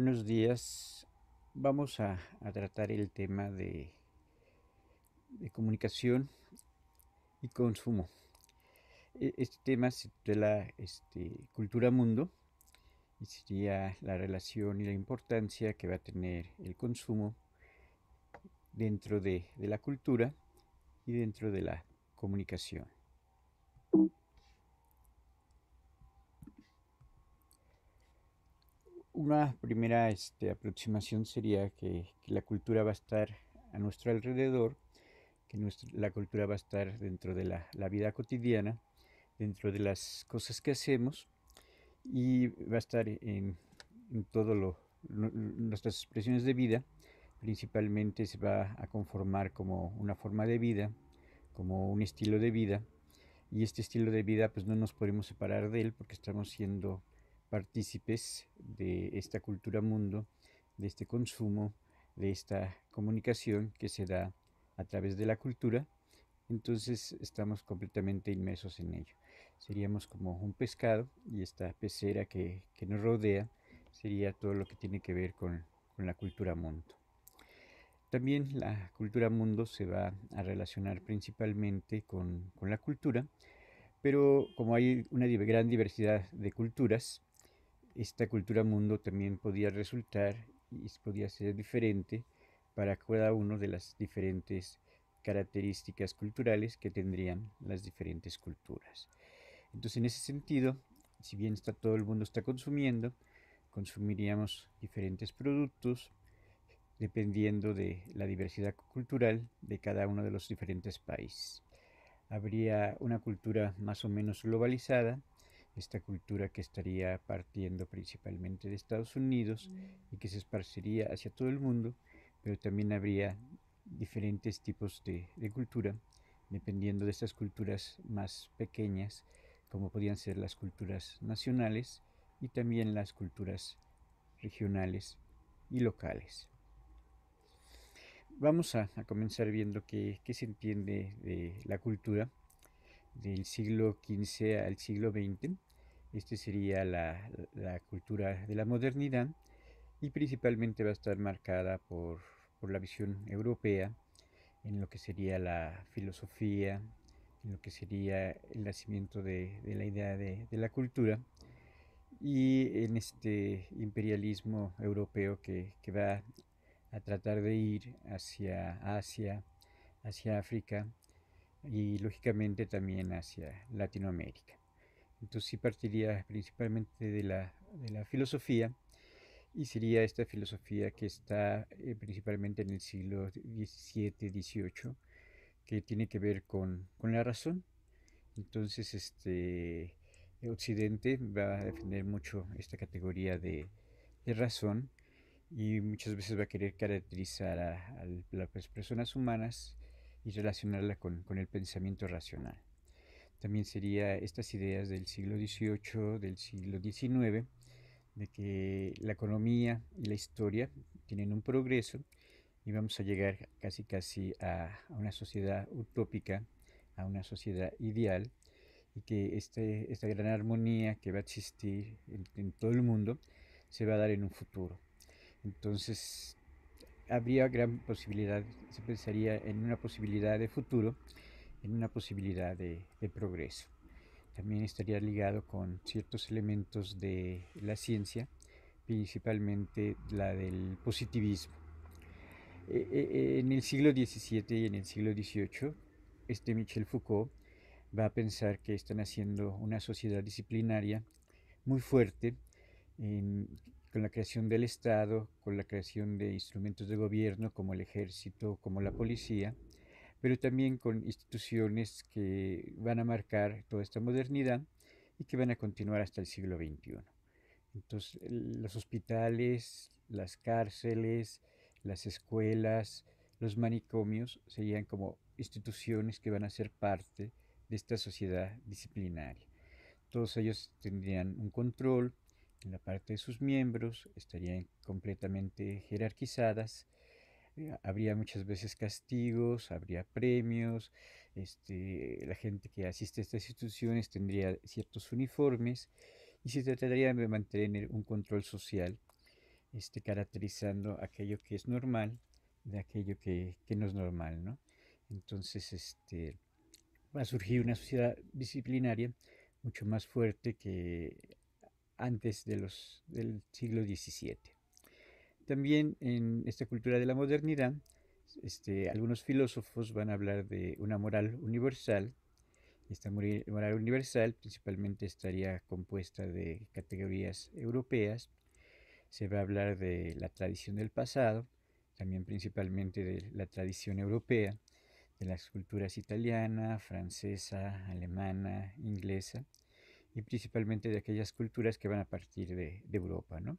Buenos días. Vamos a, tratar el tema de, comunicación y consumo. E, este tema se titula este, Cultura Mundo y sería la relación y la importancia que va a tener el consumo dentro de la cultura y dentro de la comunicación. una primera este, aproximación sería que, la cultura va a estar a nuestro alrededor, que la cultura va a estar dentro de la, vida cotidiana, dentro de las cosas que hacemos y va a estar en, en todo nuestras expresiones de vida. Principalmente se va a conformar como una forma de vida, como un estilo de vida y este estilo de vida pues no nos podemos separar de él porque estamos siendo partícipes de esta cultura mundo, de este consumo, de esta comunicación que se da a través de la cultura, entonces estamos completamente inmersos en ello. Seríamos como un pescado y esta pecera que, nos rodea sería todo lo que tiene que ver con, la cultura mundo. También la cultura mundo se va a relacionar principalmente con, con la cultura, pero como hay una gran diversidad de culturas, esta cultura mundo también podía resultar y podía ser diferente para cada una de las diferentes características culturales que tendrían las diferentes culturas. Entonces, en ese sentido, si bien está, todo el mundo está consumiendo, consumiríamos diferentes productos dependiendo de la diversidad cultural de cada uno de los diferentes países. Habría una cultura más o menos globalizada esta cultura que estaría partiendo principalmente de Estados Unidos mm. y que se esparcería hacia todo el mundo, pero también habría diferentes tipos de, cultura, dependiendo de estas culturas más pequeñas, como podían ser las culturas nacionales y también las culturas regionales y locales. Vamos a, comenzar viendo qué, qué se entiende de la cultura del siglo XV al siglo XX. Este sería la, cultura de la modernidad y principalmente va a estar marcada por, la visión europea en lo que sería la filosofía, en lo que sería el nacimiento de, la idea de, la cultura y en este imperialismo europeo que, va a tratar de ir hacia Asia, hacia África y lógicamente también hacia Latinoamérica. Entonces sí partiría principalmente de la, filosofía y sería esta filosofía que está eh, principalmente en el siglo XVII-XVIII, que tiene que ver con, la razón. Entonces este Occidente va a defender mucho esta categoría de, razón y muchas veces va a querer caracterizar a, las personas humanas y relacionarla con el pensamiento racional. También sería estas ideas del siglo XVIII, del siglo XIX, de que la economía y la historia tienen un progreso y vamos a llegar casi casi a, una sociedad utópica, a una sociedad ideal, y que este, esta gran armonía que va a existir en, en todo el mundo se va a dar en un futuro. Entonces, habría gran posibilidad, se pensaría en una posibilidad de futuro en una posibilidad de, progreso. También estaría ligado con ciertos elementos de la ciencia, principalmente la del positivismo. Eh, eh, eh, en el siglo XVII y en el siglo XVIII, este Michel Foucault va a pensar que están haciendo una sociedad disciplinaria muy fuerte con la creación del Estado, con la creación de instrumentos de gobierno como el ejército, como la policía, pero también con instituciones que van a marcar toda esta modernidad y que van a continuar hasta el siglo XXI. Entonces, los hospitales, las cárceles, las escuelas, los manicomios serían como instituciones que van a ser parte de esta sociedad disciplinaria. Todos ellos tendrían un control en la parte de sus miembros, estarían completamente jerarquizadas eh, habría muchas veces castigos, habría premios, este, la gente que asiste a estas instituciones tendría ciertos uniformes y se trataría de mantener un control social, este, caracterizando aquello que es normal de aquello que, no es normal, Entonces, este, va a surgir una sociedad disciplinaria mucho más fuerte que antes de los, del siglo XVII. También en esta cultura de la modernidad, este, algunos filósofos van a hablar de una moral universal. Esta moral universal principalmente estaría compuesta de categorías europeas. Se va a hablar de la tradición del pasado, también principalmente de la tradición europea, de las culturas italiana, francesa, alemana, inglesa y principalmente de aquellas culturas que van a partir de, de Europa. ¿no?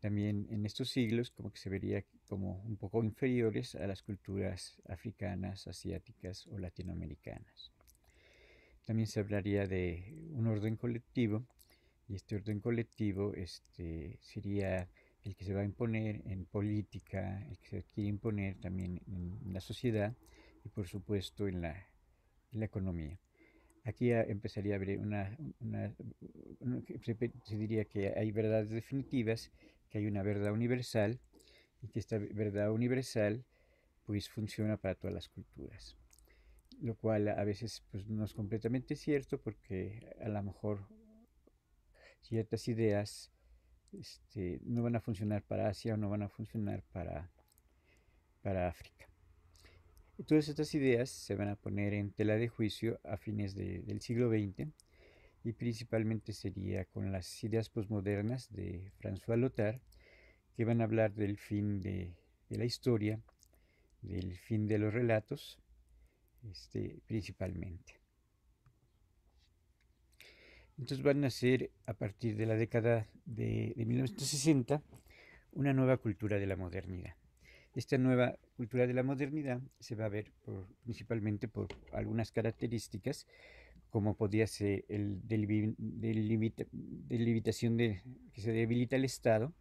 También en estos siglos como que se vería como un poco inferiores a las culturas africanas, asiáticas o latinoamericanas. También se hablaría de un orden colectivo y este orden colectivo este, sería el que se va a imponer en política, el que se quiere imponer también en la sociedad y por supuesto en la, economía. Aquí empezaría a haber una, se diría que hay verdades definitivas que hay una verdad universal y que esta verdad universal pues funciona para todas las culturas. Lo cual a veces pues, no es completamente cierto porque a lo mejor ciertas ideas este, no van a funcionar para Asia o no van a funcionar para, para África. todas estas ideas se van a poner en tela de juicio a fines del siglo XX y principalmente sería con las ideas posmodernas de François Lothar, que van a hablar del fin de, la historia, del fin de los relatos, este, principalmente. Entonces van a nacer a partir de la década de, 1960, una nueva cultura de la modernidad. Esta nueva cultura de la modernidad se va a ver por, principalmente por algunas características como podría ser el de, delimitación de, que se debilita el Estado.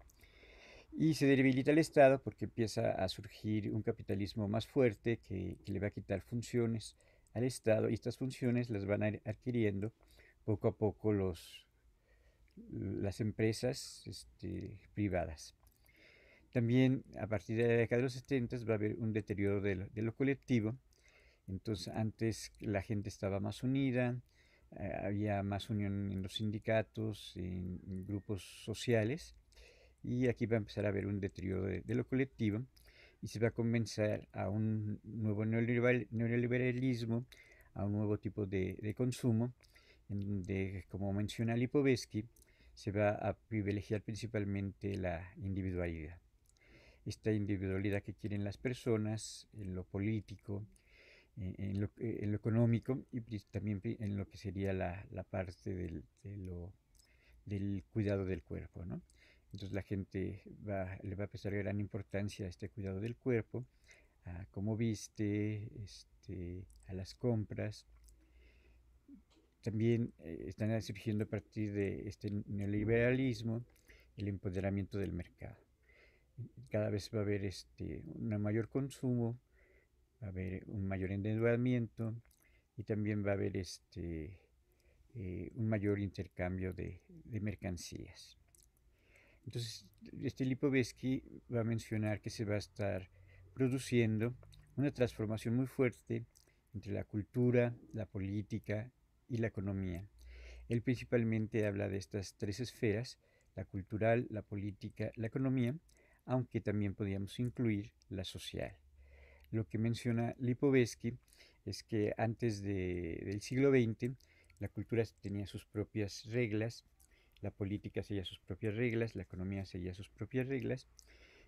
Y se debilita el Estado porque empieza a surgir un capitalismo más fuerte que, le va a quitar funciones al Estado y estas funciones las van adquiriendo poco a poco los, las empresas este, privadas. También a partir de la década de los 70 va a haber un deterioro de lo colectivo entonces antes la gente estaba más unida, eh, había más unión en los sindicatos, en, grupos sociales, y aquí va a empezar a haber un deterioro de, lo colectivo y se va a comenzar a un nuevo neoliberalismo, a un nuevo tipo de, consumo, en donde, como menciona Lipovetsky, se va a privilegiar principalmente la individualidad. Esta individualidad que quieren las personas en lo político, eh, en lo, económico y pues, también en lo que sería la, la parte del, de del cuidado del cuerpo. ¿no? Entonces la gente le va a prestar gran importancia a este cuidado del cuerpo, a cómo viste, este, a las compras. También eh, están surgiendo a partir de este neoliberalismo el empoderamiento del mercado. Cada vez va a haber este, un mayor consumo, va a haber un mayor endeudamiento y también va a haber este, eh, un mayor intercambio de, mercancías. Entonces, este Lipovetsky va a mencionar que se va a estar produciendo una transformación muy fuerte entre la cultura, la política y la economía. Él principalmente habla de estas tres esferas, la cultural, la política, la economía, aunque también podríamos incluir la social. Lo que menciona Lipovetsky es que antes del siglo XX la cultura tenía sus propias reglas, la política seguía sus propias reglas, la economía seguía sus propias reglas,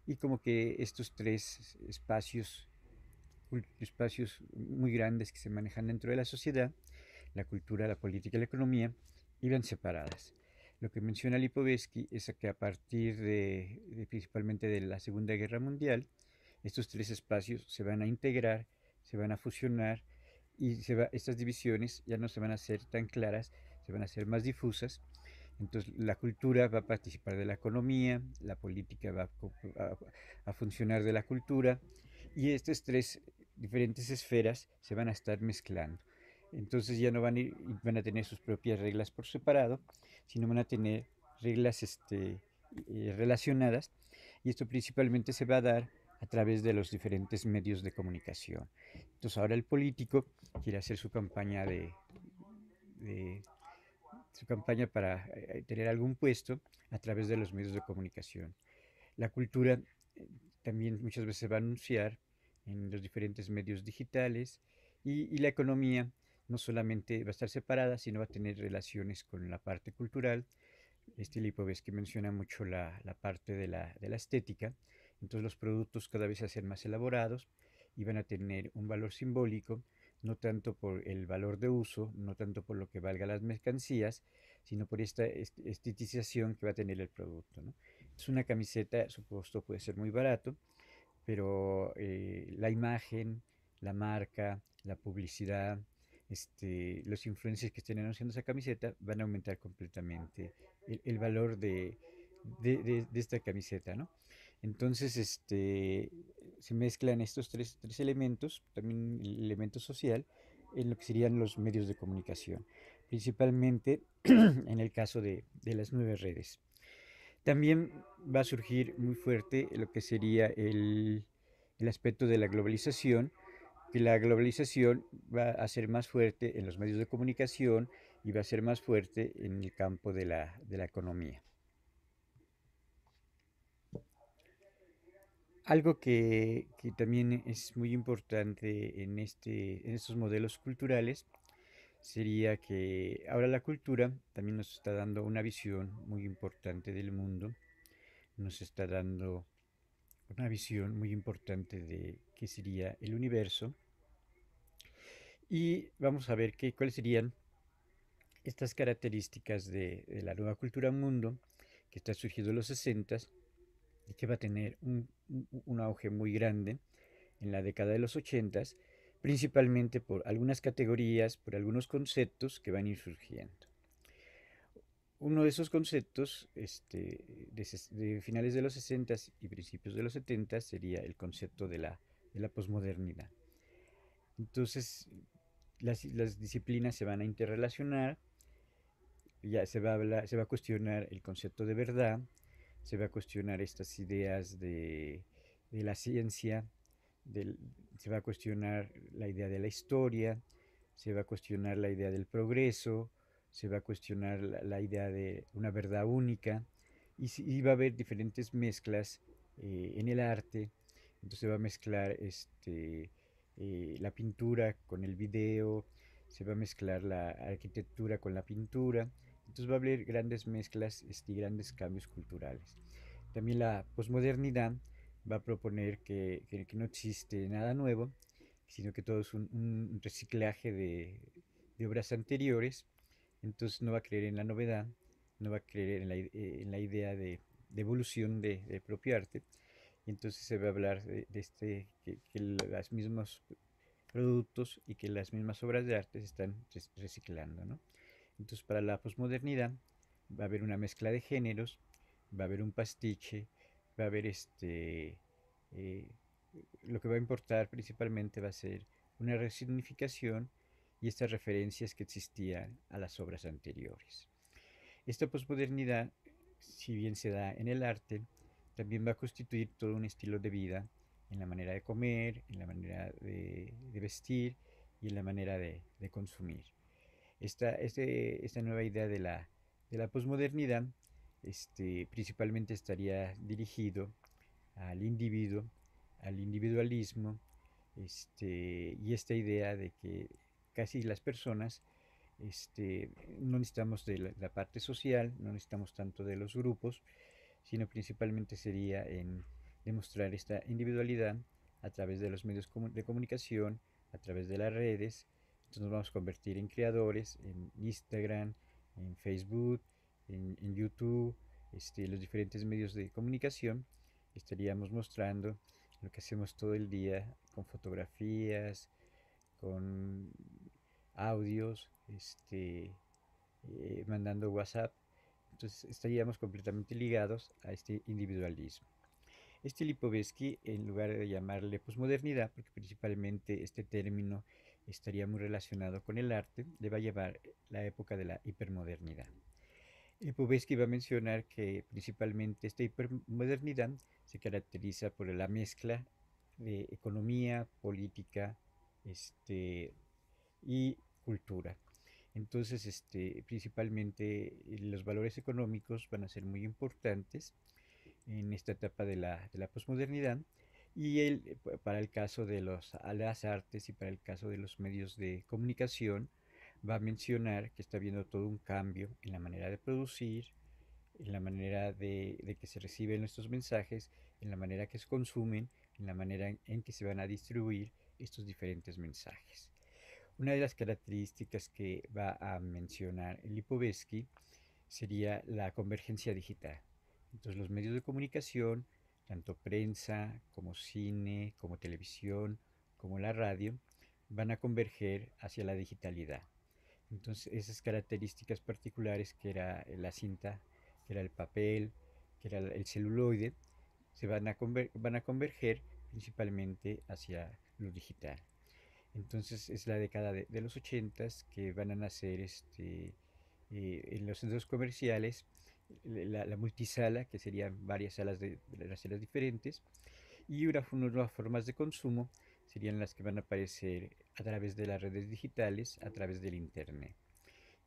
y como que estos tres espacios, espacios muy grandes que se manejan dentro de la sociedad, la cultura, la política y la economía, iban separadas. Lo que menciona Lipovetsky es que a partir principalmente de la Segunda Guerra Mundial, estos tres espacios se van a integrar, se van a fusionar y estas divisiones ya no se van a hacer tan claras, se van a hacer más difusas. Entonces la cultura va a participar de la economía, la política va a, funcionar de la cultura y estas tres diferentes esferas se van a estar mezclando. Entonces ya no van a, tener sus propias reglas por separado, sino van a tener reglas este, eh, relacionadas y esto principalmente se va a dar a través de los diferentes medios de comunicación. Entonces ahora el político quiere hacer su campaña de, su campaña para eh, eh, tener algún puesto a través de los medios de comunicación. La cultura eh, también muchas veces va a anunciar en los diferentes medios digitales y, la economía no solamente va a estar separada, sino va a tener relaciones con la parte cultural. Este que menciona mucho la, parte de la, de la estética, entonces los productos cada vez se ser más elaborados y van a tener un valor simbólico, no tanto por el valor de uso, no tanto por lo que valga las mercancías, sino por esta estetización que va a tener el producto. Es una camiseta, supuesto, puede ser muy barato, pero eh, la imagen, la marca, la publicidad, este, los influencers que estén anunciando esa camiseta van a aumentar completamente el, valor de, de, esta camiseta, ¿no? Entonces, este, se mezclan estos tres, elementos, también el elemento social, en lo que serían los medios de comunicación, principalmente en el caso de, las nuevas redes. También va a surgir muy fuerte lo que sería el, aspecto de la globalización, que la globalización va a ser más fuerte en los medios de comunicación y va a ser más fuerte en el campo de la economía. Algo que, también es muy importante en, este, estos modelos culturales sería que ahora la cultura también nos está dando una visión muy importante del mundo, nos está dando una visión muy importante de qué sería el universo y vamos a ver qué cuáles serían estas características de, la nueva cultura mundo que está surgiendo en los 60 que va a tener un, auge muy grande en la década de los 80, principalmente por algunas categorías, por algunos conceptos que van a ir surgiendo. Uno de esos conceptos este, de, finales de los 60 y principios de los 70 sería el concepto de la, posmodernidad. Entonces, las, disciplinas se van a interrelacionar, ya se va se va a cuestionar el concepto de verdad, se va a cuestionar estas ideas de, la ciencia, se va a cuestionar la idea de la historia, se va a cuestionar la idea del progreso, se va a cuestionar la, idea de una verdad única y, y, va a haber diferentes mezclas eh, en el arte. Entonces va a mezclar este, eh, la pintura con el video, se va a mezclar la arquitectura con la pintura entonces va a haber grandes mezclas este, y grandes cambios culturales. También la posmodernidad va a proponer que, que, no existe nada nuevo, sino que todo es un, reciclaje de, obras anteriores. Entonces no va a creer en la novedad, no va a creer en la, eh, idea de, evolución del propio arte. Entonces se va a hablar de, este, que, que los mismos productos y que las mismas obras de arte se están reciclando. ¿no? Entonces, para la posmodernidad va a haber una mezcla de géneros, va a haber un pastiche, va a haber este... Eh, lo que va a importar principalmente va a ser una resignificación y estas referencias que existían a las obras anteriores. Esta posmodernidad, si bien se da en el arte, también va a constituir todo un estilo de vida en la manera de comer, en la manera de, vestir y en la manera de consumir. Este, esta, nueva idea de la, posmodernidad este, principalmente estaría dirigido al individuo, al individualismo, este, y esta idea de que casi las personas no necesitamos de la, parte social, no necesitamos tanto de los grupos, sino principalmente sería en demostrar esta individualidad a través de los medios de comunicación, a través de las redes, entonces nos vamos a convertir en creadores en Instagram, en Facebook, en, YouTube, este, los diferentes medios de comunicación. Estaríamos mostrando lo que hacemos todo el día con fotografías, con audios, este, eh, mandando WhatsApp. Entonces estaríamos completamente ligados a este individualismo. Este Lipovetsky, en lugar de llamarle posmodernidad, porque principalmente este término estaría muy relacionado con el arte, le va a llevar eh, la época de la hipermodernidad. Pubeski eh, va a mencionar que principalmente esta hipermodernidad se caracteriza por la mezcla de economía, política este, y cultura. Entonces, este, principalmente eh, los valores económicos van a ser muy importantes en esta etapa de la, de la posmodernidad y el, eh, para el caso de los, las artes y para el caso de los medios de comunicación, va a mencionar que está habiendo todo un cambio en la manera de producir, en la manera de, que se reciben nuestros mensajes, en la manera que se consumen, en la manera en, en que se van a distribuir estos diferentes mensajes. Una de las características que va a mencionar Lipovetsky sería la convergencia digital. Entonces los medios de comunicación tanto prensa como cine, como televisión, como la radio, van a converger hacia la digitalidad. Entonces esas características particulares que era la cinta, que era el papel, que era el celuloide, se van a, van a converger principalmente hacia lo digital. Entonces es la década de, los 80 que van a nacer este, eh, en los centros comerciales la, multisala, que serían varias salas de, las salas diferentes, y una, nuevas formas de consumo serían las que van a aparecer a través de las redes digitales, a través del Internet.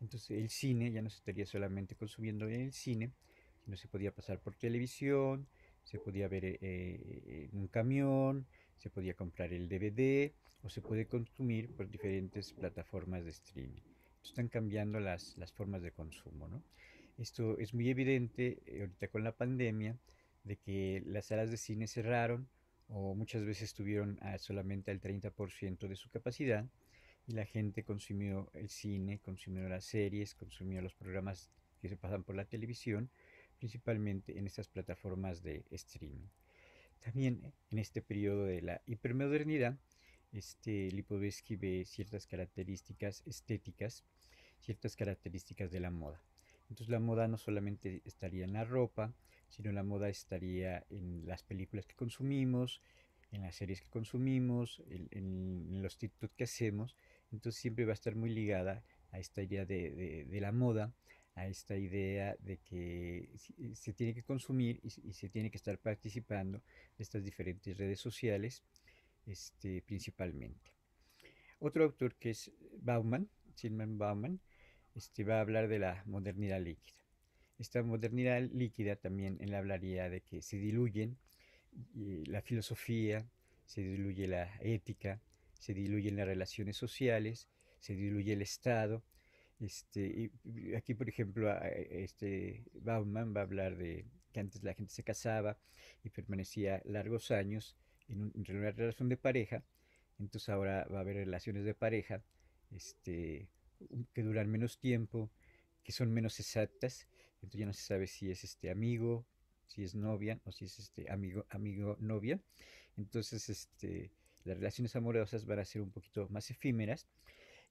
Entonces el cine ya no se estaría solamente consumiendo en el cine, sino se podía pasar por televisión, se podía ver eh, eh, en un camión, se podía comprar el DVD o se puede consumir por diferentes plataformas de streaming. están cambiando las, las formas de consumo, ¿no? Esto es muy evidente eh, ahorita con la pandemia, de que las salas de cine cerraron o muchas veces tuvieron solamente al 30% de su capacidad y la gente consumió el cine, consumió las series, consumió los programas que se pasan por la televisión, principalmente en estas plataformas de streaming. También en este periodo de la hipermodernidad, este Lipovetsky ve ciertas características estéticas, ciertas características de la moda. Entonces la moda no solamente estaría en la ropa, sino la moda estaría en las películas que consumimos, en las series que consumimos, en, los títulos que hacemos. Entonces siempre va a estar muy ligada a esta idea de, la moda, a esta idea de que eh, se tiene que consumir y, se tiene que estar participando de estas diferentes redes sociales este, principalmente. Otro autor que es Bauman, Silman Bauman, este, va a hablar de la modernidad líquida. Esta modernidad líquida también él hablaría de que se diluyen eh, la filosofía, se diluye la ética, se diluyen las relaciones sociales, se diluye el Estado. Este, aquí, por ejemplo, este Bauman va a hablar de que antes la gente se casaba y permanecía largos años en, en una relación de pareja, entonces ahora va a haber relaciones de pareja este, que duran menos tiempo, que son menos exactas, entonces ya no se sabe si es este amigo, si es novia o si es este amigo, amigo, novia. Entonces, este, las relaciones amorosas van a ser un poquito más efímeras.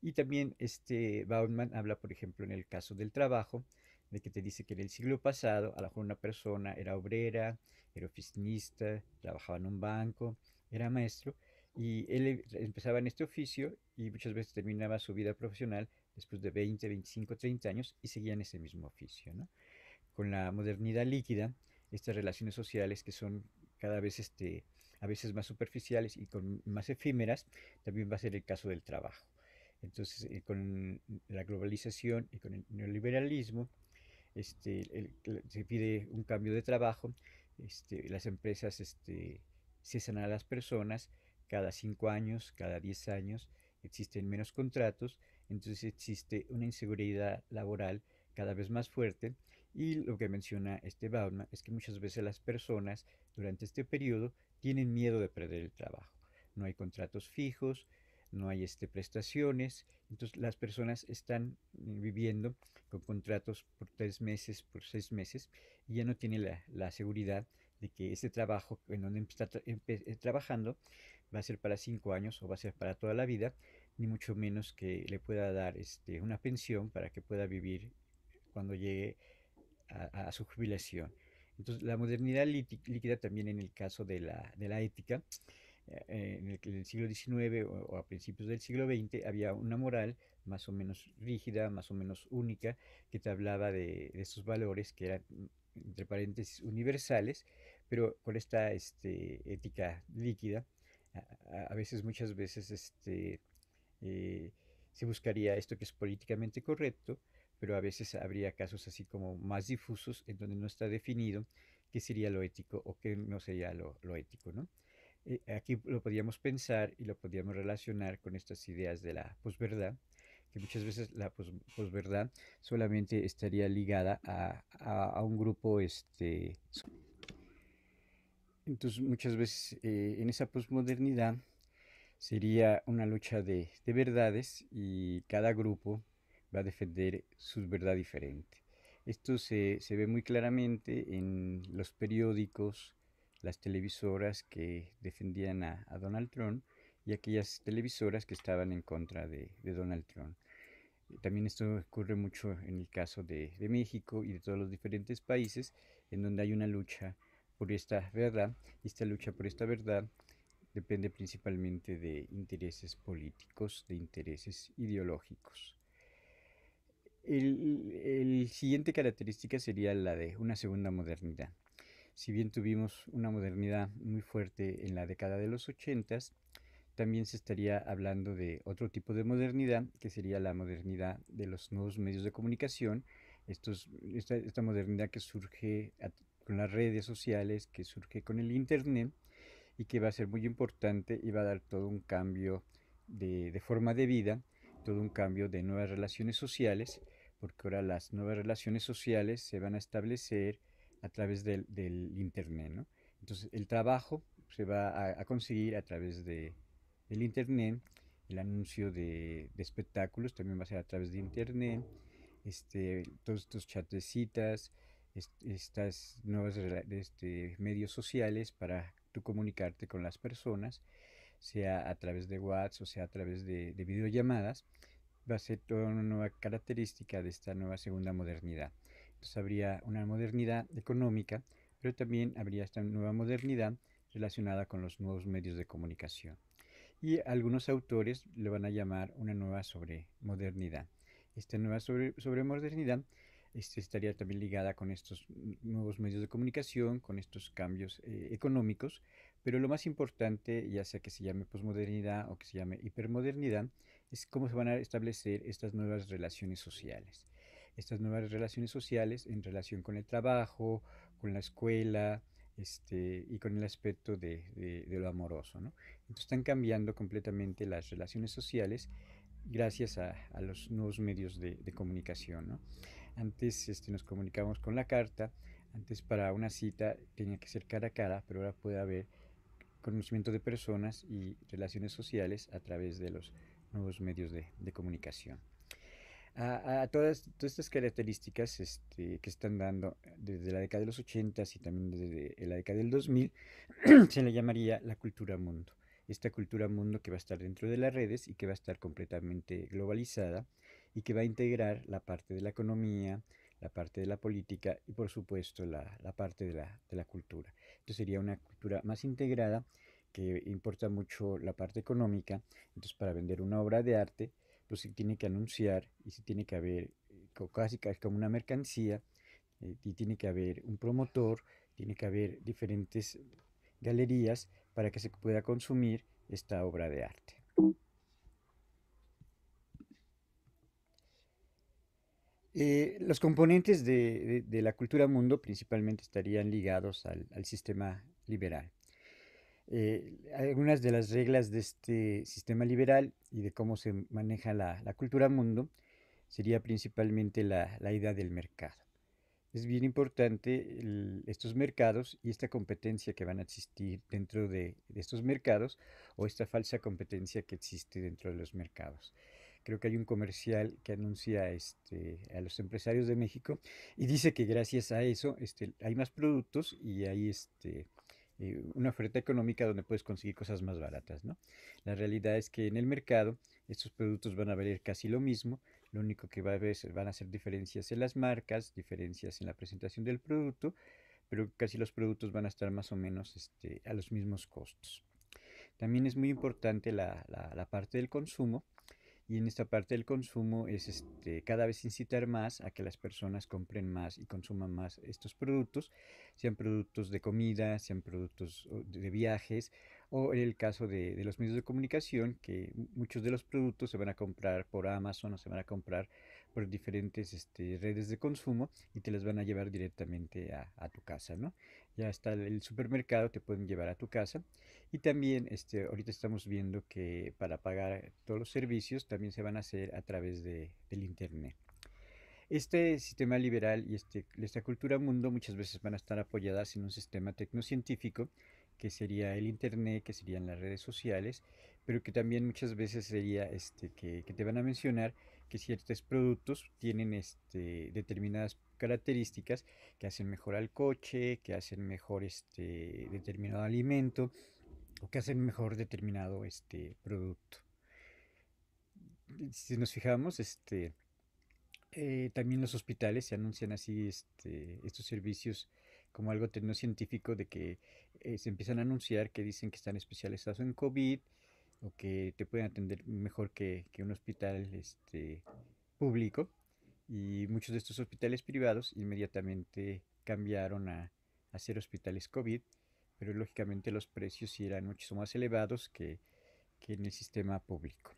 Y también este Bauman habla, por ejemplo, en el caso del trabajo, de que te dice que en el siglo pasado a lo mejor una persona era obrera, era oficinista, trabajaba en un banco, era maestro, y él eh, empezaba en este oficio y muchas veces terminaba su vida profesional después de 20, 25, 30 años y seguían ese mismo oficio. ¿no? Con la modernidad líquida, estas relaciones sociales que son cada vez este, a veces más superficiales y con más efímeras, también va a ser el caso del trabajo. Entonces, eh, con la globalización y con el neoliberalismo, este, se pide un cambio de trabajo, este, las empresas este, cesan a las personas cada cinco años, cada diez años, existen menos contratos entonces existe una inseguridad laboral cada vez más fuerte y lo que menciona este Bauman es que muchas veces las personas durante este periodo tienen miedo de perder el trabajo. No hay contratos fijos, no hay este, prestaciones, entonces las personas están viviendo con contratos por tres meses, por seis meses, y ya no tienen la, la seguridad de que ese trabajo en donde está trabajando va a ser para cinco años o va a ser para toda la vida, ni mucho menos que le pueda dar este, una pensión para que pueda vivir cuando llegue a, su jubilación. Entonces, la modernidad líquida también en el caso de la, de la ética, eh, eh, en, el, el, siglo XIX o, a principios del siglo XX había una moral más o menos rígida, más o menos única, que te hablaba de, esos valores que eran, mm, entre paréntesis, universales, pero con esta este, ética líquida, a, a veces, muchas veces, este, eh, se buscaría esto que es políticamente correcto, pero a veces habría casos así como más difusos en donde no está definido qué sería lo ético o qué no sería lo, ético. ¿no? Eh, aquí lo podíamos pensar y lo podíamos relacionar con estas ideas de la posverdad, que muchas veces la posverdad solamente estaría ligada a, a, un grupo este, entonces, muchas veces eh, en esa posmodernidad Sería una lucha de, verdades y cada grupo va a defender su verdad diferente. Esto se, ve muy claramente en los periódicos, las televisoras que defendían a, Donald Trump y aquellas televisoras que estaban en contra de, Donald Trump. También esto ocurre mucho en el caso de, de, México y de todos los diferentes países en donde hay una lucha por esta verdad y esta lucha por esta verdad depende principalmente de intereses políticos, de intereses ideológicos. El, siguiente característica sería la de una segunda modernidad. Si bien tuvimos una modernidad muy fuerte en la década de los 80, también se estaría hablando de otro tipo de modernidad, que sería la modernidad de los nuevos medios de comunicación, esta modernidad que surge con las redes sociales, que surge con el Internet y que va a ser muy importante y va a dar todo un cambio de, forma de vida, todo un cambio de nuevas relaciones sociales, porque ahora las nuevas relaciones sociales se van a establecer a través del, Internet. Entonces el trabajo se va a, conseguir a través de, del Internet, el anuncio de, espectáculos también va a ser a través de Internet, este, todos estos chatecitas estas nuevas este, medios sociales para tú comunicarte con las personas, sea a través de WhatsApp o sea a través de, videollamadas, va a ser toda una nueva característica de esta nueva segunda modernidad. Entonces habría una modernidad económica, pero también habría esta nueva modernidad relacionada con los nuevos medios de comunicación. Y algunos autores le van a llamar una nueva sobremodernidad. Esta nueva sobremodernidad este, estaría también ligada con estos nuevos medios de comunicación, con estos cambios eh, económicos, pero lo más importante, ya sea que se llame posmodernidad o que se llame hipermodernidad, es cómo se van a establecer estas nuevas relaciones sociales. Estas nuevas relaciones sociales en relación con el trabajo, con la escuela, este, y con el aspecto de, lo amoroso. ¿no? Entonces están cambiando completamente las relaciones sociales gracias a, los nuevos medios de, de comunicación. ¿no? Antes este, nos comunicábamos con la carta, antes para una cita tenía que ser cara a cara, pero ahora puede haber conocimiento de personas y relaciones sociales a través de los nuevos medios de, comunicación. A, todas, todas, estas características este, que están dando desde la década de los 80 y también desde la década del 2000 se le llamaría la cultura mundo. Esta cultura mundo que va a estar dentro de las redes y que va a estar completamente globalizada y que va a integrar la parte de la economía, la parte de la política y por supuesto la, la parte de la, de la cultura. Entonces sería una cultura más integrada que importa mucho la parte económica. Entonces para vender una obra de arte, pues se tiene que anunciar y se tiene que haber eh, casi como una mercancía eh, y tiene que haber un promotor, tiene que haber diferentes galerías para que se pueda consumir esta obra de arte. Eh, los componentes de, la cultura mundo principalmente estarían ligados al, sistema liberal. Eh, algunas de las reglas de este sistema liberal y de cómo se maneja la, cultura mundo sería principalmente la, idea del mercado. Es bien importante estos mercados y esta competencia que van a existir dentro de, estos mercados o esta falsa competencia que existe dentro de los mercados creo que hay un comercial que anuncia este, a los empresarios de México y dice que gracias a eso este, hay más productos y hay este, eh, una oferta económica donde puedes conseguir cosas más baratas. La realidad es que en el mercado estos productos van a valer casi lo mismo, lo único que va a haber van a ser diferencias en las marcas, diferencias en la presentación del producto, pero casi los productos van a estar más o menos a los mismos costos. También es muy importante la parte del consumo. Y en esta parte del consumo es este, cada vez incitar más a que las personas compren más y consuman más estos productos, sean productos de comida, sean productos de viajes o en el caso de, los medios de comunicación, que muchos de los productos se van a comprar por Amazon o se van a comprar por diferentes este, redes de consumo y te las van a llevar directamente a, a tu casa, ¿no? ya está el supermercado, te pueden llevar a tu casa. Y también este, ahorita estamos viendo que para pagar todos los servicios también se van a hacer a través del Internet. Este sistema liberal y este, esta cultura mundo muchas veces van a estar apoyadas en un sistema tecnocientífico que sería el internet, que serían las redes sociales, pero que también muchas veces sería este, que, te van a mencionar que ciertos productos tienen este, determinadas características que hacen mejor al coche, que hacen mejor este determinado alimento o que hacen mejor determinado este producto. Si nos fijamos, este, eh, también los hospitales se anuncian así este, estos servicios como algo tecnocientífico de que eh, se empiezan a anunciar que dicen que están especializados en COVID o que te pueden atender mejor que, un hospital este, público y muchos de estos hospitales privados inmediatamente cambiaron a, hacer ser hospitales COVID, pero lógicamente los precios eran mucho más elevados que, en el sistema público.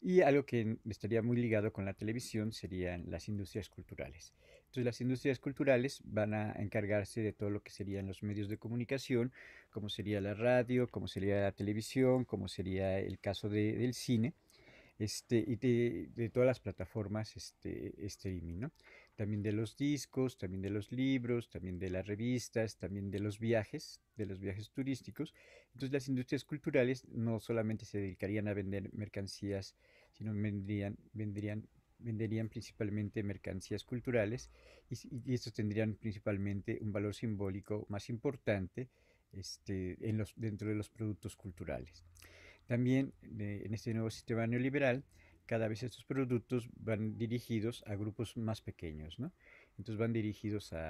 Y algo que estaría muy ligado con la televisión serían las industrias culturales. Entonces las industrias culturales van a encargarse de todo lo que serían los medios de comunicación, como sería la radio, como sería la televisión, como sería el caso del cine. Este, y de, todas las plataformas este, eh, streaming, ¿no? También de los discos, también de los libros, también de las revistas, también de los viajes, de los viajes turísticos. Entonces las industrias culturales no solamente se dedicarían a vender mercancías, sino vendrían, vendrían venderían principalmente mercancías culturales y, estos tendrían principalmente un valor simbólico más importante este, en los, dentro de los productos culturales. También eh, en este nuevo sistema neoliberal, cada vez estos productos van dirigidos a grupos más pequeños, ¿no? Entonces van dirigidos a,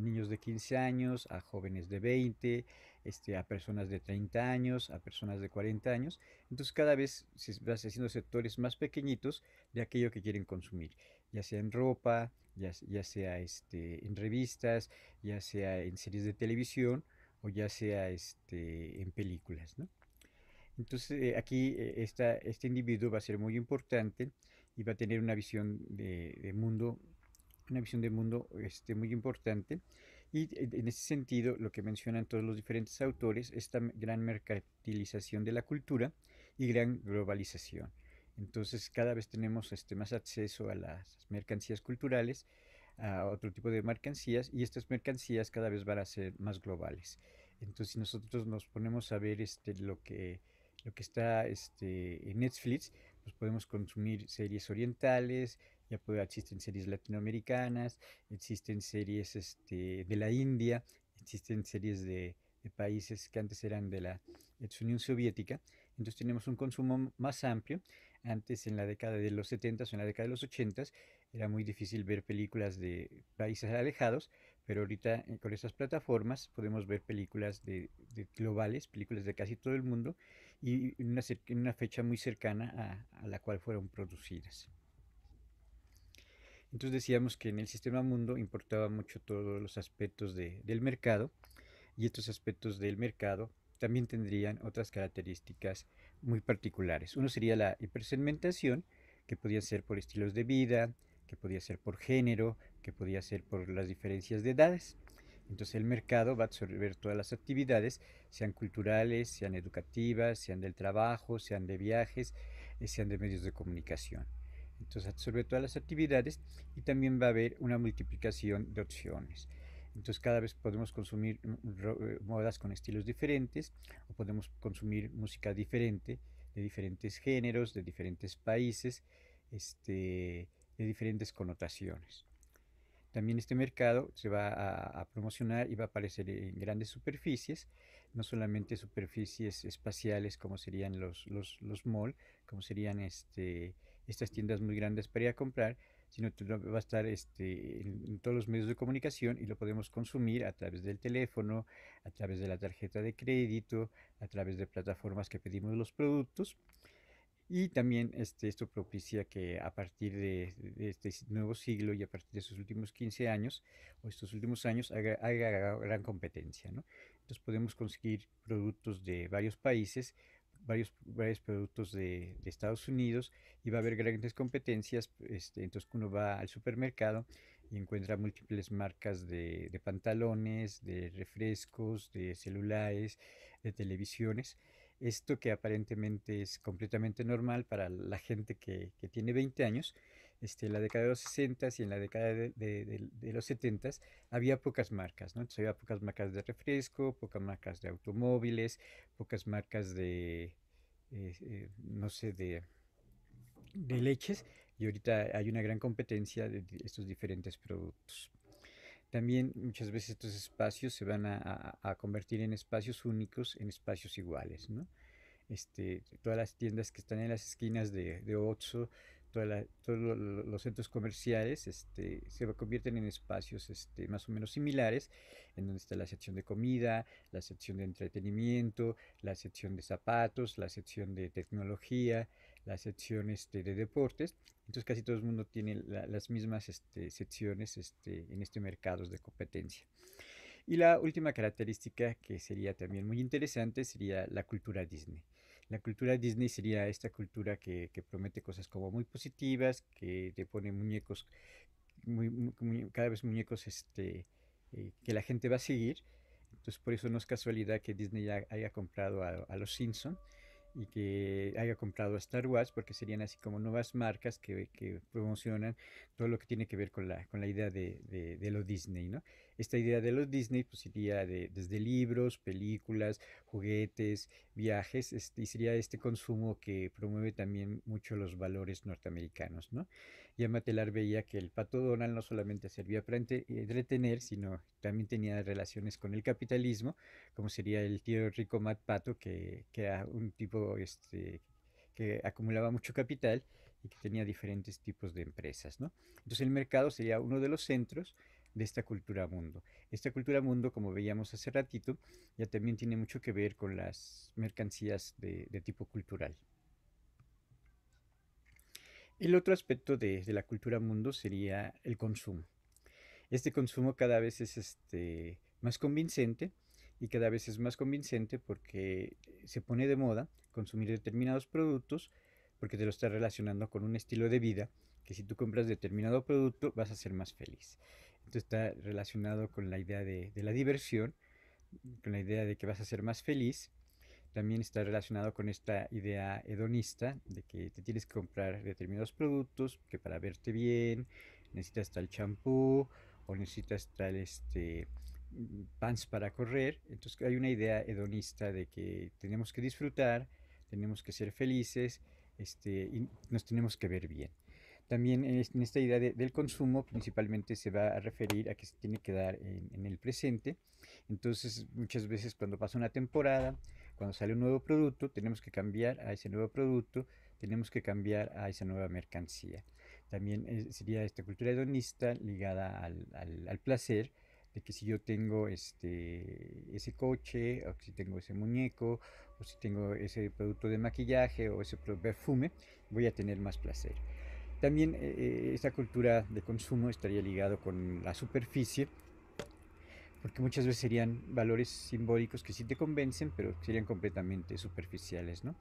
niños de 15 años, a jóvenes de 20, este, a personas de 30 años, a personas de 40 años. Entonces cada vez se van haciendo sectores más pequeñitos de aquello que quieren consumir, ya sea en ropa, ya, ya sea este, en revistas, ya sea en series de televisión o ya sea este, en películas, ¿no? Entonces eh, aquí eh, esta, este individuo va a ser muy importante y va a tener una visión de, mundo una visión de mundo este, muy importante y eh, en ese sentido lo que mencionan todos los diferentes autores esta gran mercantilización de la cultura y gran globalización entonces cada vez tenemos este, más acceso a las mercancías culturales a otro tipo de mercancías y estas mercancías cada vez van a ser más globales. Entonces, nosotros nos ponemos a ver este, lo que lo que está este, en Netflix, pues podemos consumir series orientales, ya puede, existen series latinoamericanas, existen series este, de la India, existen series de, países que antes eran de la ex Unión Soviética. Entonces tenemos un consumo más amplio. Antes, en la década de los 70s o en la década de los 80s, era muy difícil ver películas de países alejados pero ahorita eh, con esas plataformas podemos ver películas de, globales, películas de casi todo el mundo y en una, fecha muy cercana a, la cual fueron producidas. Entonces decíamos que en el sistema mundo importaba mucho todos los aspectos del mercado y estos aspectos del mercado también tendrían otras características muy particulares. Uno sería la hipersegmentación, que podía ser por estilos de vida, que podía ser por género, que podía ser por las diferencias de edades. Entonces el mercado va a absorber todas las actividades, sean culturales, sean educativas, sean del trabajo, sean de viajes, eh, sean de medios de comunicación. Entonces absorbe todas las actividades y también va a haber una multiplicación de opciones. Entonces cada vez podemos consumir eh, modas con estilos diferentes o podemos consumir música diferente, de diferentes géneros, de diferentes países, este, de diferentes connotaciones. También este mercado se va a, promocionar y va a aparecer en grandes superficies, no solamente superficies espaciales como serían los, los, los malls, como serían este, estas tiendas muy grandes para ir a comprar, sino que va a estar este, en, todos los medios de comunicación y lo podemos consumir a través del teléfono, a través de la tarjeta de crédito, a través de plataformas que pedimos los productos. Y también este, esto propicia que a partir de, este nuevo siglo y a partir de estos últimos 15 años o estos últimos años haya, gran competencia. ¿no? Entonces podemos conseguir productos de varios países, varios, varios productos de, Estados Unidos y va a haber grandes competencias. Este, entonces uno va al supermercado y encuentra múltiples marcas de pantalones, de refrescos, de celulares, de televisiones. Esto que aparentemente es completamente normal para la gente que, tiene 20 años, este, en la década de los 60 y en la década de, los 70 había pocas marcas, ¿no? Entonces había pocas marcas de refresco, pocas marcas de automóviles, pocas marcas de, eh, eh, no sé, de leches y ahorita hay una gran competencia de estos diferentes productos. También muchas veces estos espacios se van a, convertir en espacios únicos, en espacios iguales, ¿no? Este, todas las tiendas que están en las esquinas de, de todos los centros comerciales este, se convierten en espacios este, más o menos similares, en donde está la sección de comida, la sección de entretenimiento, la sección de zapatos, la sección de tecnología, las secciones este, de deportes. Entonces casi todo el mundo tiene las mismas este, secciones este, en este mercados de competencia. Y la última característica que sería también muy interesante sería la cultura Disney. La cultura Disney sería esta cultura que, promete cosas como muy positivas, que te pone muñecos, cada vez muñecos eh, que la gente va a seguir. Entonces por eso no es casualidad que Disney haya comprado a, a los Simpson y que haya comprado Star Wars, porque serían así como nuevas marcas que, que promocionan todo lo que tiene que ver con la, con la idea de, de, de lo Disney, ¿no? esta idea de los Disney pues desde libros, películas, juguetes, viajes, este, y sería este consumo que promueve también mucho los valores norteamericanos, ¿no? Y matelar veía que el pato Donald no solamente servía para eh, entretener, sino también tenía relaciones con el capitalismo, como sería el tío rico Matt Pato, que, era un tipo este, que acumulaba mucho capital y que tenía diferentes tipos de empresas. ¿no? Entonces el mercado sería uno de los centros de esta cultura mundo. Esta cultura mundo, como veíamos hace ratito, ya también tiene mucho que ver con las mercancías de, tipo cultural. El otro aspecto de, la cultura mundo sería el consumo. Este consumo cada vez es este, más convincente y cada vez es más convincente porque se pone de moda consumir determinados productos porque te lo está relacionando con un estilo de vida que si tú compras determinado producto vas a ser más feliz. Esto está relacionado con la idea de, de la diversión, con la idea de que vas a ser más feliz. También está relacionado con esta idea hedonista de que te tienes que comprar determinados productos, que para verte bien necesitas tal champú o necesitas tal este, pants para correr. Entonces hay una idea hedonista de que tenemos que disfrutar, tenemos que ser felices este, y nos tenemos que ver bien. También en esta idea del consumo principalmente se va a referir a que se tiene que dar en, el presente. Entonces muchas veces cuando pasa una temporada, cuando sale un nuevo producto, tenemos que cambiar a ese nuevo producto, tenemos que cambiar a esa nueva mercancía. También eh, sería esta cultura hedonista ligada al, al placer, de que si yo tengo este ese coche o si tengo ese muñeco o si tengo ese producto de maquillaje o ese perfume voy a tener más placer también eh, eh, esa cultura de consumo estaría ligado con la superficie, porque muchas veces serían valores simbólicos que sí te convencen, pero serían completamente superficiales, ¿no?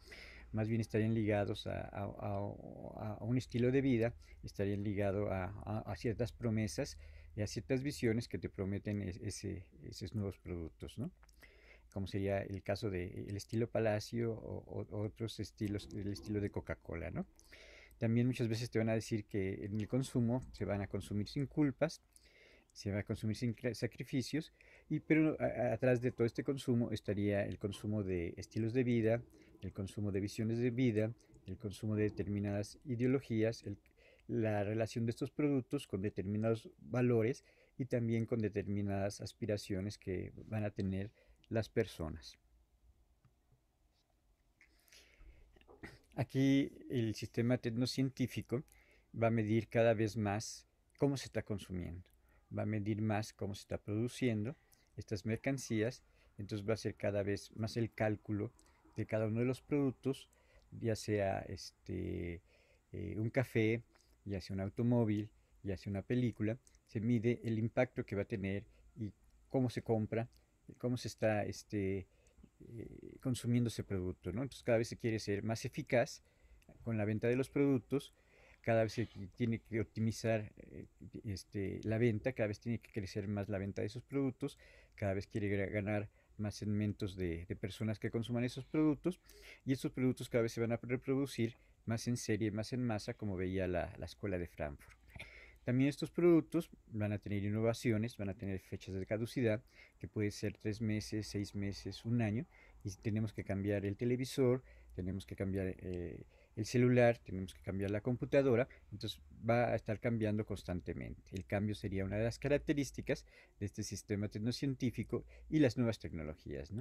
Más bien estarían ligados a, un estilo de vida, estarían ligados a, ciertas promesas y a ciertas visiones que te prometen esos nuevos productos, ¿no? como sería el caso del estilo Palacio o, o, otros estilos, el estilo de Coca-Cola, ¿no? También muchas veces te van a decir que en el consumo se van a consumir sin culpas, se van a consumir sin sacrificios, y, pero atrás de todo este consumo estaría el consumo de estilos de vida, el consumo de visiones de vida, el consumo de determinadas ideologías, la relación de estos productos con determinados valores y también con determinadas aspiraciones que van a tener las personas. Aquí el sistema tecnocientífico va a medir cada vez más cómo se está consumiendo, va a medir más cómo se está produciendo estas mercancías, entonces va a ser cada vez más el cálculo de cada uno de los productos, ya sea este, eh, un café, ya sea un automóvil, ya sea una película, se mide el impacto que va a tener y cómo se compra, cómo se está este, eh, consumiendo ese producto, Entonces cada vez se quiere ser más eficaz con la venta de los productos, cada vez se tiene que optimizar eh, este, la venta, cada vez tiene que crecer más la venta de esos productos, cada vez quiere ganar más segmentos de, personas que consuman esos productos y estos productos cada vez se van a reproducir más en serie, más en masa, como veía la, la escuela de Frankfurt. También estos productos van a tener innovaciones, van a tener fechas de caducidad, que puede ser tres meses, seis meses, un año, y tenemos que cambiar el televisor, tenemos que cambiar eh, el celular, tenemos que cambiar la computadora, entonces va a estar cambiando constantemente. El cambio sería una de las características de este sistema tecnocientífico y las nuevas tecnologías,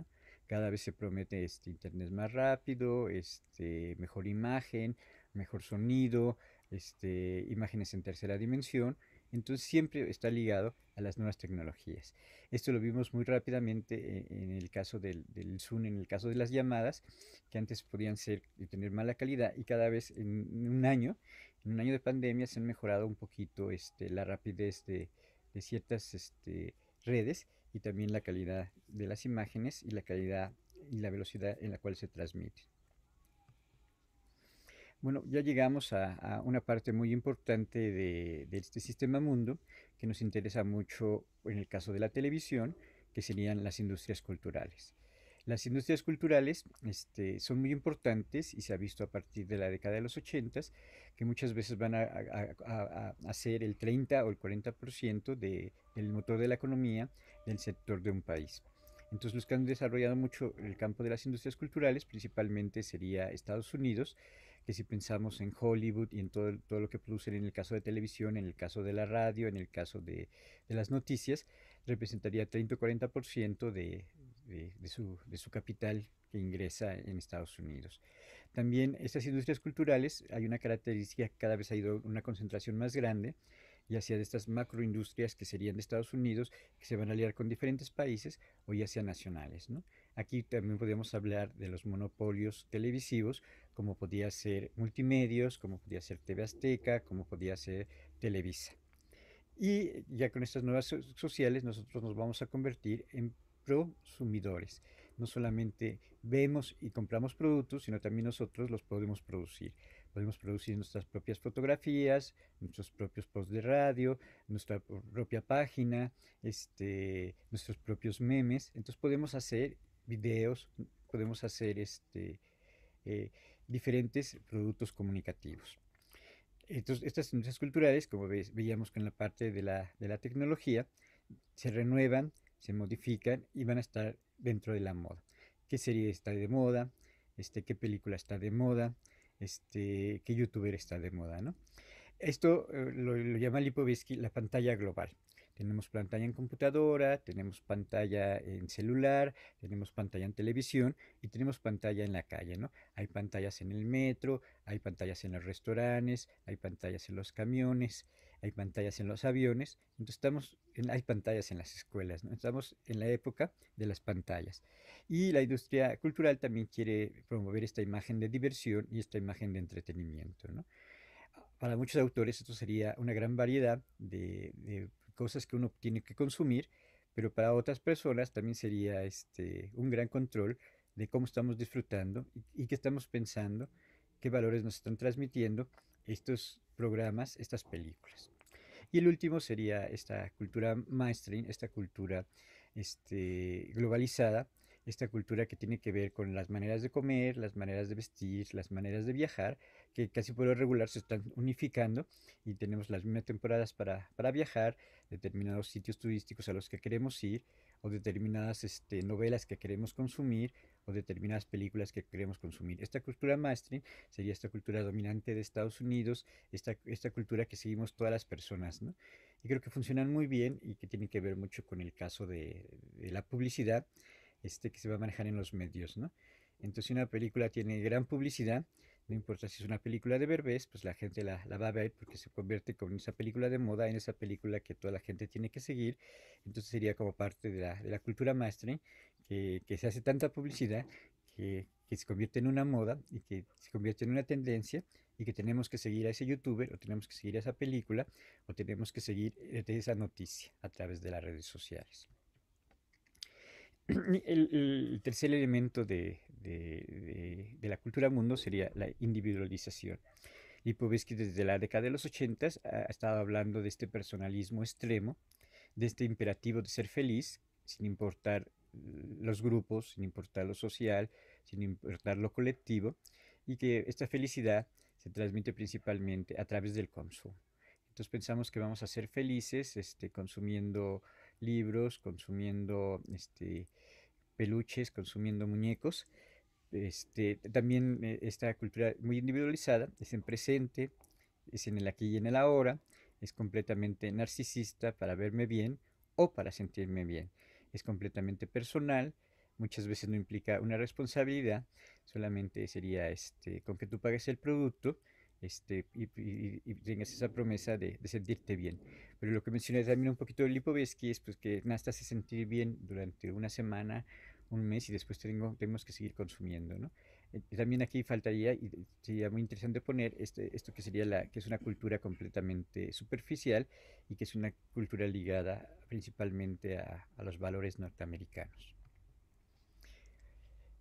Cada vez se promete este internet más rápido, este mejor imagen, mejor sonido, este, imágenes en tercera dimensión, entonces siempre está ligado a las nuevas tecnologías. Esto lo vimos muy rápidamente eh, en el caso del, Zoom, en el caso de las llamadas, que antes podían tener mala calidad y cada vez en un año, en un año de pandemia se han mejorado un poquito este, la rapidez de, ciertas este, redes y también la calidad de las imágenes y la calidad y la velocidad en la cual se transmiten. Bueno, ya llegamos a, una parte muy importante de, este sistema mundo que nos interesa mucho en el caso de la televisión, que serían las industrias culturales. Las industrias culturales este, son muy importantes y se ha visto a partir de la década de los 80 que muchas veces van a, a, ser el 30 o el 40% de, del motor de la economía del sector de un país. Entonces los que han desarrollado mucho el campo de las industrias culturales principalmente sería Estados Unidos, que si pensamos en Hollywood y en todo, todo lo que producen en el caso de televisión, en el caso de la radio, en el caso de, de las noticias, representaría 30 o 40% de, de, de, su, de su capital que ingresa en Estados Unidos. También estas industrias culturales, hay una característica cada vez ha ido una concentración más grande, ya sea de estas macroindustrias que serían de Estados Unidos, que se van a aliar con diferentes países, o ya sea nacionales. ¿no? Aquí también podemos hablar de los monopolios televisivos, como podía ser Multimedios, como podía ser TV Azteca, como podía ser Televisa. Y ya con estas nuevas sociales nosotros nos vamos a convertir en prosumidores. No solamente vemos y compramos productos, sino también nosotros los podemos producir. Podemos producir nuestras propias fotografías, nuestros propios posts de radio, nuestra propia página, este, nuestros propios memes. Entonces podemos hacer videos, podemos hacer este, eh, diferentes productos comunicativos. Entonces, estas industrias culturales, como veíamos con la parte de la, tecnología, se renuevan, se modifican y van a estar dentro de la moda. ¿Qué serie está de moda? Este, ¿Qué película está de moda? Este, ¿Qué youtuber está de moda? ¿no? Esto eh, lo, llama Lipovetsky la pantalla global. Tenemos pantalla en computadora, tenemos pantalla en celular, tenemos pantalla en televisión y tenemos pantalla en la calle, ¿no? Hay pantallas en el metro, hay pantallas en los restaurantes, hay pantallas en los camiones, hay pantallas en los aviones. Entonces estamos, hay pantallas en las escuelas, ¿no? Estamos en la época de las pantallas. Y la industria cultural también quiere promover esta imagen de diversión y esta imagen de entretenimiento, ¿no? para muchos autores esto sería una gran variedad de, de, cosas que uno tiene que consumir, pero para otras personas también sería este, un gran control de cómo estamos disfrutando y, qué estamos pensando, qué valores nos están transmitiendo estos programas, estas películas. Y el último sería esta cultura mainstream, esta cultura este, globalizada, esta cultura que tiene que ver con las maneras de comer, las maneras de vestir, las maneras de viajar, que casi por lo regular se están unificando y tenemos las mismas temporadas para, para viajar, determinados sitios turísticos a los que queremos ir o determinadas este, novelas que queremos consumir o determinadas películas que queremos consumir. Esta cultura mainstream sería esta cultura dominante de Estados Unidos, esta, esta cultura que seguimos todas las personas, ¿no? Y creo que funcionan muy bien y que tienen que ver mucho con el caso de, la publicidad este, que se va a manejar en los medios, ¿no? Entonces, si una película tiene gran publicidad, no importa si es una película de bebés, pues la gente la, va a ver porque se convierte como en esa película de moda, en esa película que toda la gente tiene que seguir. Entonces sería como parte de la, cultura mainstream que, se hace tanta publicidad que, que se convierte en una moda y que se convierte en una tendencia y que tenemos que seguir a ese youtuber o tenemos que seguir a esa película o tenemos que seguir eh, esa noticia a través de las redes sociales. el, tercer elemento de, la cultura mundo sería la individualización. Lipovetsky pues desde la década de los 80 ha estado hablando de este personalismo extremo, de este imperativo de ser feliz, sin importar mm, los grupos, sin importar lo social, sin importar lo colectivo, y que esta felicidad se transmite principalmente a través del consumo. Entonces pensamos que vamos a ser felices este, consumiendo libros, consumiendo este, peluches, consumiendo muñecos. Este, también eh, esta cultura muy individualizada es en presente, es en el aquí y en el ahora, es completamente narcisista para verme bien o para sentirme bien. Es completamente personal, muchas veces no implica una responsabilidad, solamente sería este, con que tú pagues el producto este, y, tengas esa promesa de, sentirte bien. Pero lo que mencioné también un poquito de Lipovetsky es pues, que hasta hace sentir bien durante una semana, un mes y después tengo, tenemos que seguir consumiendo. ¿no? Eh, también aquí faltaría, y sería muy interesante poner este, esto que sería la, que es una cultura completamente superficial y que es una cultura ligada principalmente a los valores norteamericanos.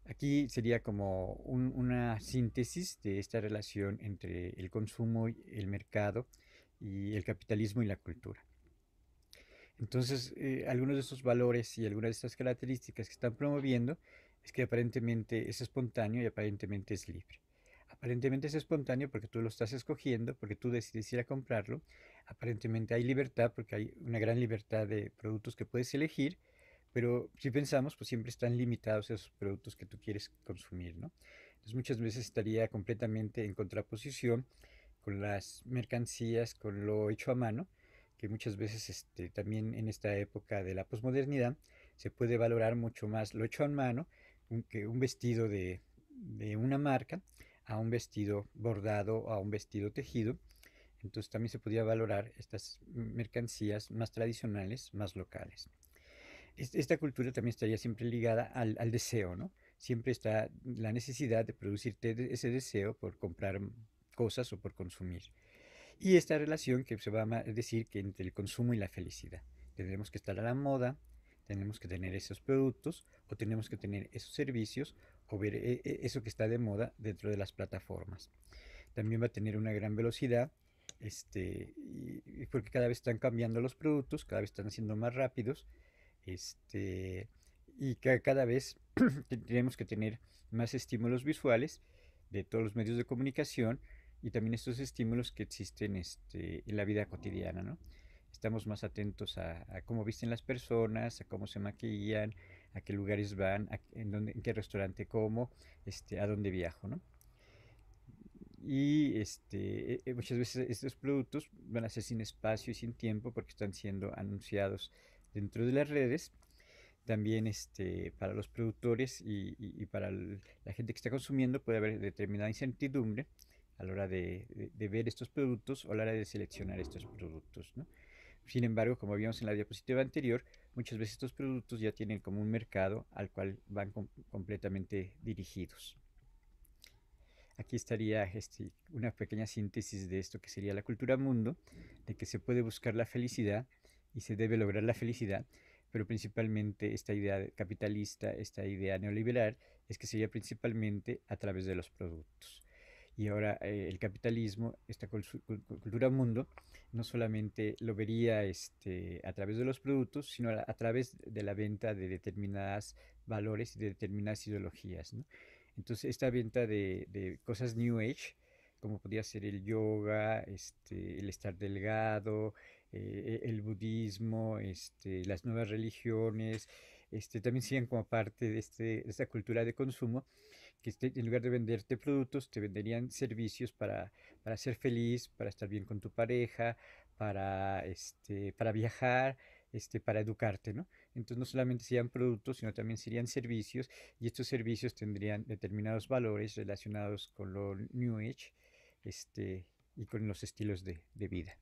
Aquí sería como una síntesis de esta relación entre el consumo, y el mercado y el capitalismo y la cultura. Entonces, eh, algunos de esos valores y algunas de estas características que están promoviendo es que aparentemente es espontáneo y aparentemente es libre. Aparentemente es espontáneo porque tú lo estás escogiendo, porque tú decides ir a comprarlo. Aparentemente hay libertad porque hay una gran libertad de productos que puedes elegir pero si pensamos, pues siempre están limitados esos productos que tú quieres consumir, ¿no? Entonces muchas veces estaría completamente en contraposición con las mercancías, con lo hecho a mano, que muchas veces este, también en esta época de la posmodernidad se puede valorar mucho más lo hecho a mano un, que un vestido de, de una marca a un vestido bordado, o a un vestido tejido. Entonces también se podía valorar estas mercancías más tradicionales, más locales esta cultura también estaría siempre ligada al, deseo, ¿no? Siempre está la necesidad de producirte ese deseo por comprar cosas o por consumir. Y esta relación que se va a decir que entre el consumo y la felicidad. Tenemos que estar a la moda, tenemos que tener esos productos o tenemos que tener esos servicios o ver eh, eh, eso que está de moda dentro de las plataformas. También va a tener una gran velocidad, este, porque cada vez están cambiando los productos, cada vez están siendo más rápidos, este, y cada vez tenemos que tener más estímulos visuales de todos los medios de comunicación y también estos estímulos que existen este, en la vida cotidiana, Estamos más atentos a, cómo visten las personas, a cómo se maquillan, a qué lugares van, en, dónde, qué restaurante como, este, a dónde viajo, ¿no? Y este, e, e, muchas veces estos productos van a ser sin espacio y sin tiempo porque están siendo anunciados dentro de las redes, también este, para los productores y, para la gente que está consumiendo puede haber determinada incertidumbre a la hora de, ver estos productos o a la hora de seleccionar estos productos. ¿no? Sin embargo, como vimos en la diapositiva anterior, muchas veces estos productos ya tienen como un mercado al cual van completamente dirigidos. Aquí estaría este, una pequeña síntesis de esto que sería la cultura mundo, de que se puede buscar la felicidad y se debe lograr la felicidad, pero principalmente esta idea capitalista, esta idea neoliberal, es que sería principalmente a través de los productos. Y ahora eh, el capitalismo, esta cultura mundo, no solamente lo vería este, a través de los productos, sino a, través de la venta de determinados valores y de determinadas ideologías. Entonces, esta venta de, de, cosas New Age, como podría ser el yoga, este, el estar delgado, eh, e, el budismo, este, las nuevas religiones, este, también serían como parte este, de, esta cultura de consumo, que este, en lugar de venderte productos, te venderían servicios para, ser feliz, para estar bien con tu pareja, para, viajar, para educarte, ¿no? Entonces no solamente serían productos, sino también serían servicios, y estos servicios tendrían determinados valores relacionados con lo New Age y con los estilos de vida.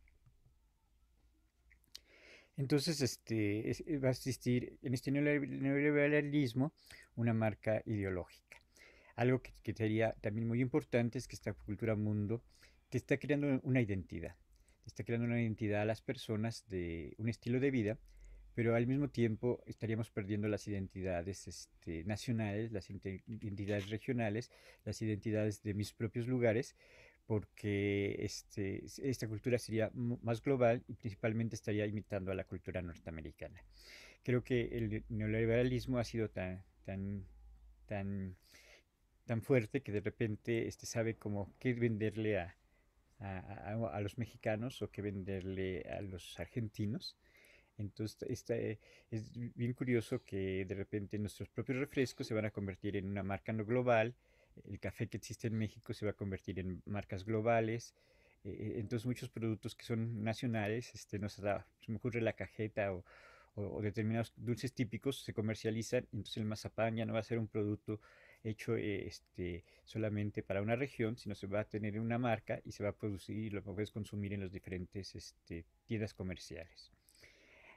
Entonces, este, eh, va a existir en este neoliberalismo una marca ideológica. Algo que, sería también muy importante es que esta cultura mundo te está creando una identidad, te está creando una identidad a las personas de un estilo de vida, pero al mismo tiempo estaríamos perdiendo las identidades este, nacionales, las identidades regionales, las identidades de mis propios lugares porque este, esta cultura sería más global y principalmente estaría imitando a la cultura norteamericana. Creo que el neoliberalismo ha sido tan, tan, tan, tan fuerte que de repente este, sabe cómo qué venderle a, los mexicanos o qué venderle a los argentinos. Entonces este, es bien curioso que de repente nuestros propios refrescos se van a convertir en una marca no global el café que existe en México se va a convertir en marcas globales. Eh, eh, entonces muchos productos que son nacionales, este, no se, da, me ocurre la cajeta o, determinados dulces típicos se comercializan, entonces el mazapán ya no va a ser un producto hecho eh, este, solamente para una región, sino se va a tener una marca y se va a producir y lo puedes consumir en las diferentes este, tiendas comerciales.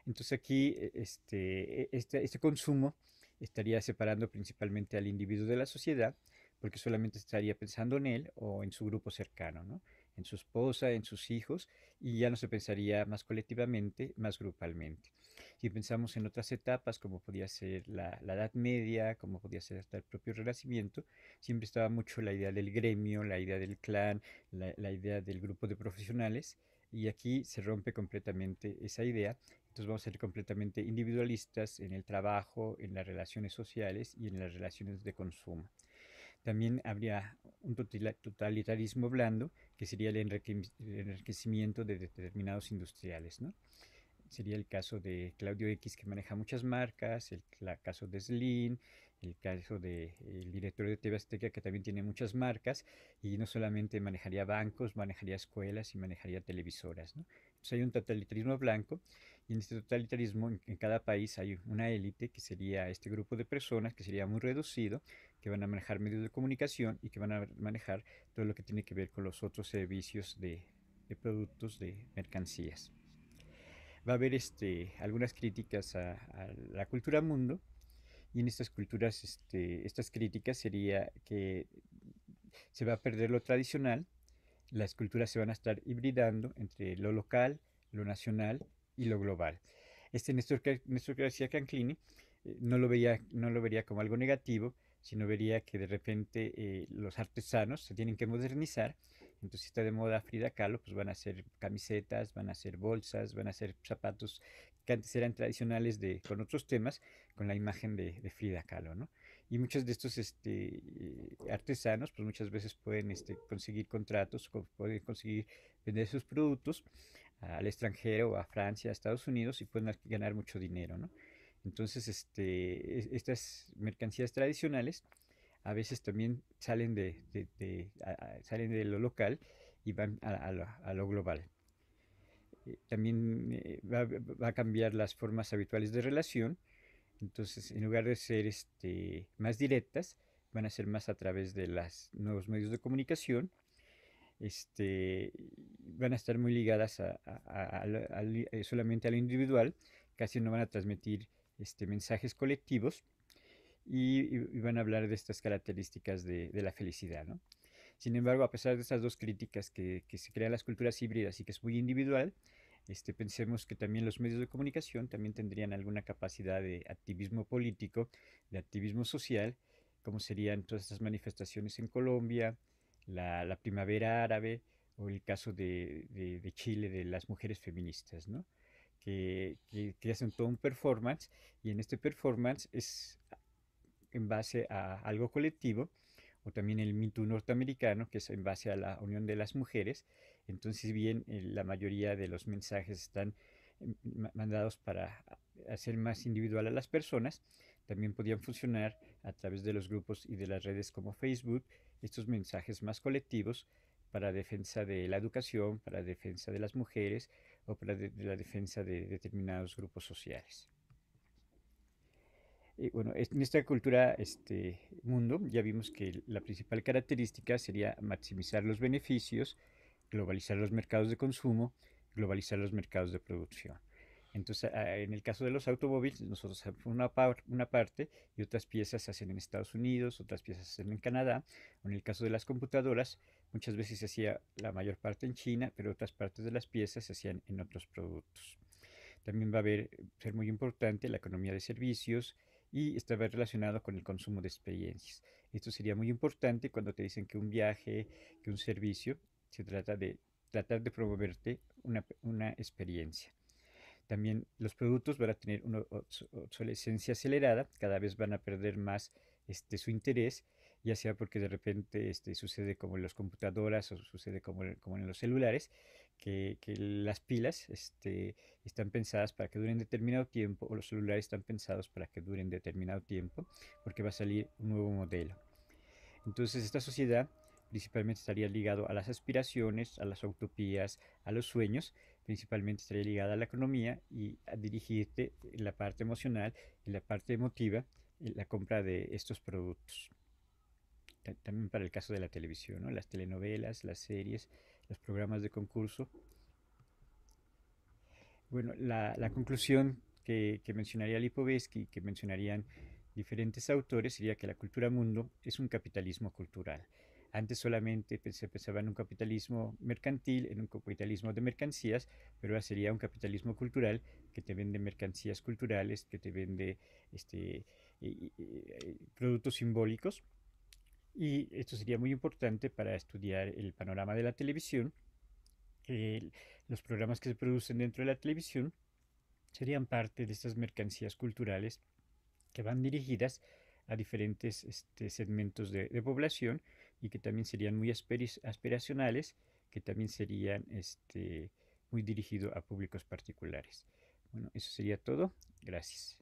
Entonces aquí e, este, e, este, este consumo estaría separando principalmente al individuo de la sociedad porque solamente estaría pensando en él o en su grupo cercano, en su esposa, en sus hijos, y ya no se pensaría más colectivamente, más grupalmente. Si pensamos en otras etapas, como podía ser la, Edad Media, como podía ser hasta el propio Renacimiento, siempre estaba mucho la idea del gremio, la idea del clan, la idea del grupo de profesionales, y aquí se rompe completamente esa idea. Entonces vamos a ser completamente individualistas en el trabajo, en las relaciones sociales y en las relaciones de consumo. También habría un totalitarismo blando, que sería el enriquecimiento de determinados industriales. ¿no? Sería el caso de Claudio X, que maneja muchas marcas, el caso de Slim, el caso del el director de TV Azteca, que también tiene muchas marcas, y no solamente manejaría bancos, manejaría escuelas y manejaría televisoras. ¿no? Pues, hay un totalitarismo blanco y en este totalitarismo en, cada país hay una élite que sería este grupo de personas que sería muy reducido, que van a manejar medios de comunicación y que van a manejar todo lo que tiene que ver con los otros servicios de, productos, de mercancías. Va a haber este, algunas críticas a, a la cultura mundo y en estas culturas, este, estas críticas sería que se va a perder lo tradicional, las culturas se van a estar hibridando entre lo local, lo nacional y lo global. Este Néstor, Néstor García Canclini eh, no, lo veía, no lo vería como algo negativo, sino vería que de repente eh, los artesanos se tienen que modernizar. Entonces, si está de moda Frida Kahlo, pues van a ser camisetas, van a hacer bolsas, van a ser zapatos que antes eran tradicionales de, con otros temas, con la imagen de, de Frida Kahlo, ¿no? y muchos de estos este, eh, artesanos pues muchas veces pueden este, conseguir contratos, pueden conseguir vender sus productos al extranjero, a Francia, a Estados Unidos y pueden ganar mucho dinero, Entonces, este, estas mercancías tradicionales a veces también salen de, salen de lo local y van a, lo, global. Eh, también eh, va, va, a cambiar las formas habituales de relación entonces, en lugar de ser este, más directas, van a ser más a través de los nuevos medios de comunicación. Este, van a estar muy ligadas eh, solamente a lo individual, casi no van a transmitir este, mensajes colectivos y, van a hablar de estas características de, la felicidad. ¿no? Sin embargo, a pesar de estas dos críticas que, que se crean las culturas híbridas y que es muy individual, este, pensemos que también los medios de comunicación también tendrían alguna capacidad de activismo político, de activismo social, como serían todas estas manifestaciones en Colombia, la, primavera árabe o el caso de, Chile de las mujeres feministas, Que, que, hacen todo un performance y en este performance es en base a algo colectivo o también el mito norteamericano que es en base a la unión de las mujeres entonces, bien, eh, la mayoría de los mensajes están em, mandados para hacer más individual a las personas, también podían funcionar a través de los grupos y de las redes como Facebook, estos mensajes más colectivos para defensa de la educación, para defensa de las mujeres o para la defensa de determinados grupos sociales. Eh, bueno, en esta cultura, este mundo, ya vimos que la principal característica sería maximizar los beneficios, globalizar los mercados de consumo, globalizar los mercados de producción. Entonces, en el caso de los automóviles, nosotros hacemos una, parte y otras piezas se hacen en Estados Unidos, otras piezas se hacen en Canadá. En el caso de las computadoras, muchas veces se hacía la mayor parte en China, pero otras partes de las piezas se hacían en otros productos. También va a haber, ser muy importante la economía de servicios y estar relacionado con el consumo de experiencias. Esto sería muy importante cuando te dicen que un viaje, que un servicio se trata de tratar de promoverte una, experiencia. También los productos van a tener una obsolescencia acelerada, cada vez van a perder más este, su interés, ya sea porque de repente este, sucede como en las computadoras o sucede como, como en los celulares, que, las pilas este, están pensadas para que duren determinado tiempo o los celulares están pensados para que duren determinado tiempo, porque va a salir un nuevo modelo. Entonces esta sociedad principalmente estaría ligado a las aspiraciones, a las utopías, a los sueños, principalmente estaría ligada a la economía y a dirigirte en la parte emocional, en la parte emotiva, en eh, la compra de estos productos. También para el caso de la televisión, las telenovelas, las series, los programas de concurso. Bueno, la, conclusión que, mencionaría Lipovetsky, que mencionarían diferentes autores, sería que la cultura mundo es un capitalismo cultural. Antes solamente se pensaba en un capitalismo mercantil, en un capitalismo de mercancías, pero ahora sería un capitalismo cultural que te vende mercancías culturales, que te vende este, productos simbólicos. Y esto sería muy importante para estudiar el panorama de la televisión. los programas que se producen dentro de la televisión serían parte de estas mercancías culturales que van dirigidas a diferentes este, segmentos de, de población y que también serían muy aspiracionales, que también serían este, muy dirigidos a públicos particulares. Bueno, eso sería todo. Gracias.